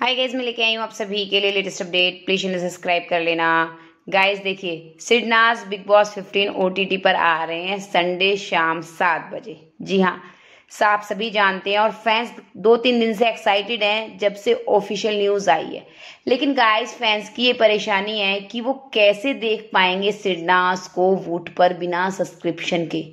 hi guys मैं लेके आई हूँ आप सभी के लिए लेटेस्ट अपडेट प्लीज इन्हें सब्सक्राइब कर लेना गाइज देखिए सिडनास बिग बॉस 15 ओटीटी पर आ रहे हैं संडे शाम सात बजे जी हाँ आप सभी जानते हैं और फैंस दो तीन दिन से एक्साइटेड हैं जब से ऑफिशियल न्यूज आई है लेकिन गाइस फैंस की ये परेशानी है कि वो कैसे देख पाएंगे सिडनास को वोट पर बिना सब्सक्रिप्शन के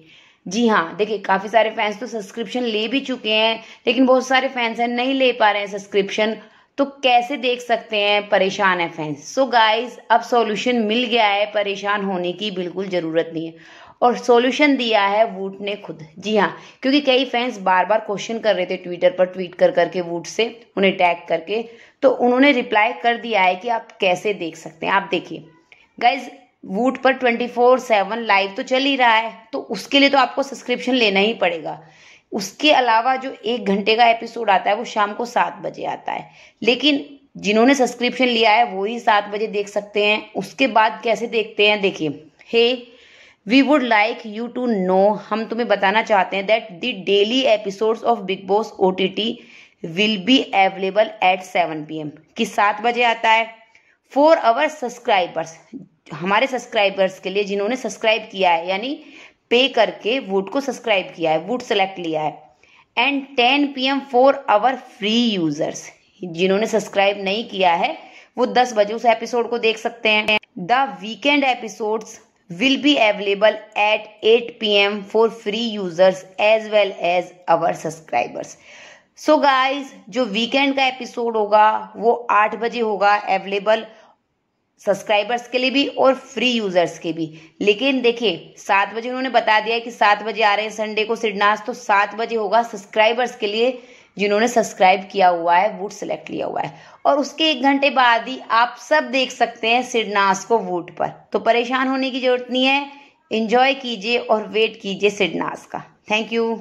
जी हाँ देखिए काफी सारे फैंस तो सब्सक्रिप्शन ले भी चुके हैं लेकिन बहुत सारे फैंस हैं नहीं ले पा रहे हैं सब्सक्रिप्शन तो कैसे देख सकते हैं परेशान है फैंस सो गाइस अब सॉल्यूशन मिल गया है परेशान होने की बिल्कुल ज़रूरत नहीं है और सॉल्यूशन दिया है वूट ने खुद जी हाँ क्योंकि कई फैंस बार बार क्वेश्चन कर रहे थे ट्विटर पर ट्वीट कर करके वूट से उन्हें टैग करके तो उन्होंने रिप्लाई कर दिया है कि आप कैसे देख सकते हैं आप देखिए गाइज वूट पर ट्वेंटी फोर सेवन लाइव तो चल ही रहा है तो उसके लिए तो आपको सब्सक्रिप्शन लेना ही पड़ेगा उसके अलावा जो एक घंटे का एपिसोड आता है वो शाम को सात बजे आता है लेकिन जिन्होंने सब्सक्रिप्शन लिया है वो ही सात बजे देख सकते हैं उसके बाद कैसे देखते हैं देखिए hey we would like you to know हम तुम्हें बताना चाहते हैं that the daily episodes of Bigg Boss O T T will be available at seven P M कि सात बजे आता है फॉर आवर सब्सक्राइबर्स हमारे सब्सक्राइबर्स के लिए जिन्होंने सब्सक्राइब किया है यानी पे करके वुड को सब्सक्राइब किया है वुड सेलेक्ट लिया है and ten P M for our free users जिन्होंने सब्सक्राइब नहीं किया है वो दस बजे उस एपिसोड को देख सकते हैं the weekend episodes be available at at 8 M for free users as well as our subscribers so guys जो वीकेंड का एपिसोड होगा वो आठ बजे होगा अवेलेबल सब्सक्राइबर्स के लिए भी और फ्री यूजर्स के भी लेकिन देखिए सात बजे उन्होंने बता दिया कि सात बजे आ रहे हैं संडे को सिडनास तो सात बजे होगा सब्सक्राइबर्स के लिए जिन्होंने सब्सक्राइब किया हुआ है वोट सेलेक्ट लिया हुआ है और उसके एक घंटे बाद ही आप सब देख सकते हैं सिडनास को वोट पर तो परेशान होने की जरूरत नहीं है इंजॉय कीजिए और वेट कीजिए सिडनास का थैंक यू